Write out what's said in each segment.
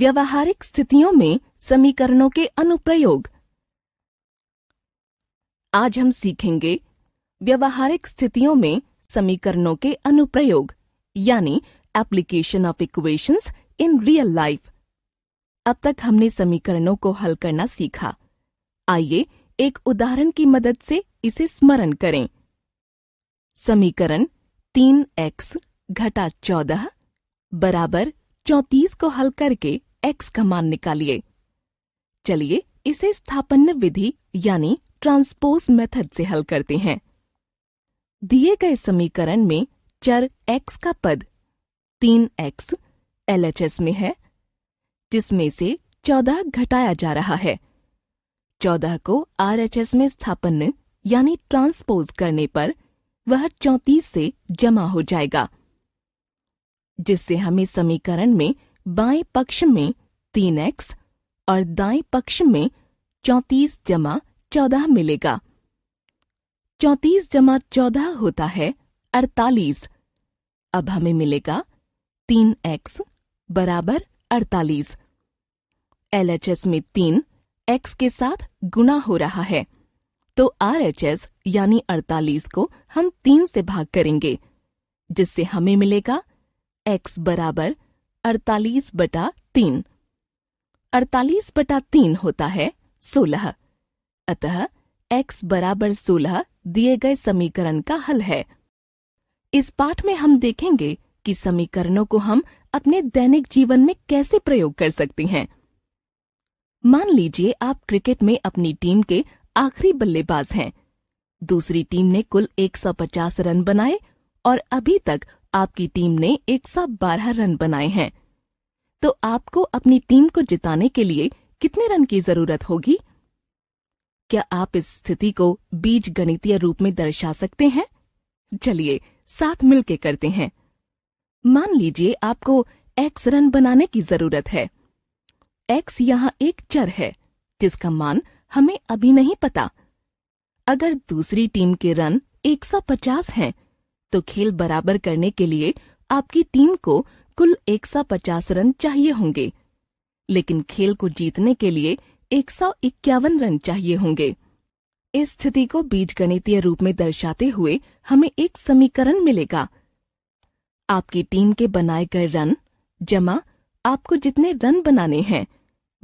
व्यवहारिक स्थितियों में समीकरणों के अनुप्रयोग आज हम सीखेंगे व्यवहारिक स्थितियों में समीकरणों के अनुप्रयोग यानी application of equations in real life अब तक हमने समीकरणों को हल करना सीखा आइए एक उदाहरण की मदद से इसे स्मरण करें समीकरण तीन एक्स घटा चौदह बराबर 34 को हल करके एक्स का मान निकालिए चलिए इसे स्थापन विधि यानी ट्रांसपोज मेथड से हल करते हैं दिए गए समीकरण में चर x का पद 3x LHS में है जिसमें से 14 घटाया जा रहा है 14 को RHS में स्थापन यानी ट्रांसपोज करने पर वह 34 से जमा हो जाएगा जिससे हमें समीकरण में बाएं पक्ष में तीन एक्स और दाएं पक्ष में चौतीस जमा चौदह मिलेगा चौंतीस जमा चौदह होता है अड़तालीस अब हमें मिलेगा तीन एक्स बराबर अड़तालीस एल में तीन एक्स के साथ गुना हो रहा है तो आर यानी अड़तालीस को हम तीन से भाग करेंगे जिससे हमें मिलेगा एक्स बराबर अड़तालीस बटा तीन अड़तालीस बटा तीन होता है सोलह अतः एक्स बराबर सोलह दिए गए समीकरण का हल है इस पाठ में हम देखेंगे कि समीकरणों को हम अपने दैनिक जीवन में कैसे प्रयोग कर सकते हैं मान लीजिए आप क्रिकेट में अपनी टीम के आखिरी बल्लेबाज हैं दूसरी टीम ने कुल 150 रन बनाए और अभी तक आपकी टीम ने एक सौ बारह रन बनाए हैं तो आपको अपनी टीम को जिताने के लिए कितने रन की जरूरत होगी क्या आप इस स्थिति को बीज गणितीय रूप में दर्शा सकते हैं चलिए साथ मिलकर करते हैं मान लीजिए आपको एक्स रन बनाने की जरूरत है एक्स यहाँ एक चर है जिसका मान हमें अभी नहीं पता अगर दूसरी टीम के रन 150 हैं तो खेल बराबर करने के लिए आपकी टीम को कुल एक सौ पचास रन चाहिए होंगे लेकिन खेल को जीतने के लिए एक सौ इक्यावन रन चाहिए होंगे इस स्थिति को बीज गणितीय रूप में दर्शाते हुए हमें एक समीकरण मिलेगा आपकी टीम के बनाए गए रन जमा आपको जितने रन बनाने हैं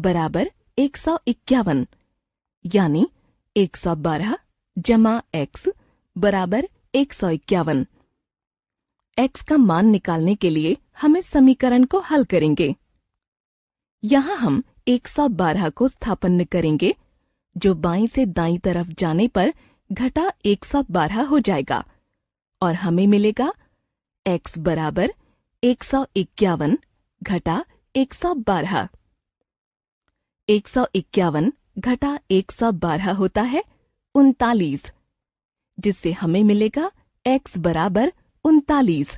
बराबर एक सौ इक्यावन यानी एक सौ बारह जमा एक्स बराबर एक सौ इक्यावन x का मान निकालने के लिए हम इस समीकरण को हल करेंगे यहाँ हम 112 को स्थापन करेंगे जो बाई से दाई तरफ जाने पर घटा 112 हो जाएगा और हमें मिलेगा x बराबर एक सौ इक्यावन घटा एक सौ बारह एक सौ इक्यावन घटा एक सौ बारह होता है उनतालीस जिससे हमें मिलेगा x बराबर उनतालीस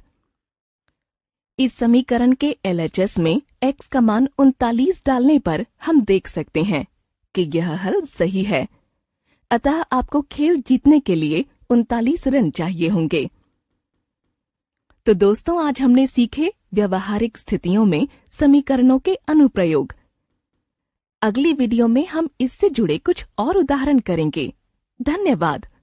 इस समीकरण के एलएचएस में x का मान उनतालीस डालने पर हम देख सकते हैं कि यह हल सही है अतः आपको खेल जीतने के लिए उनतालीस रन चाहिए होंगे तो दोस्तों आज हमने सीखे व्यवहारिक स्थितियों में समीकरणों के अनुप्रयोग अगली वीडियो में हम इससे जुड़े कुछ और उदाहरण करेंगे धन्यवाद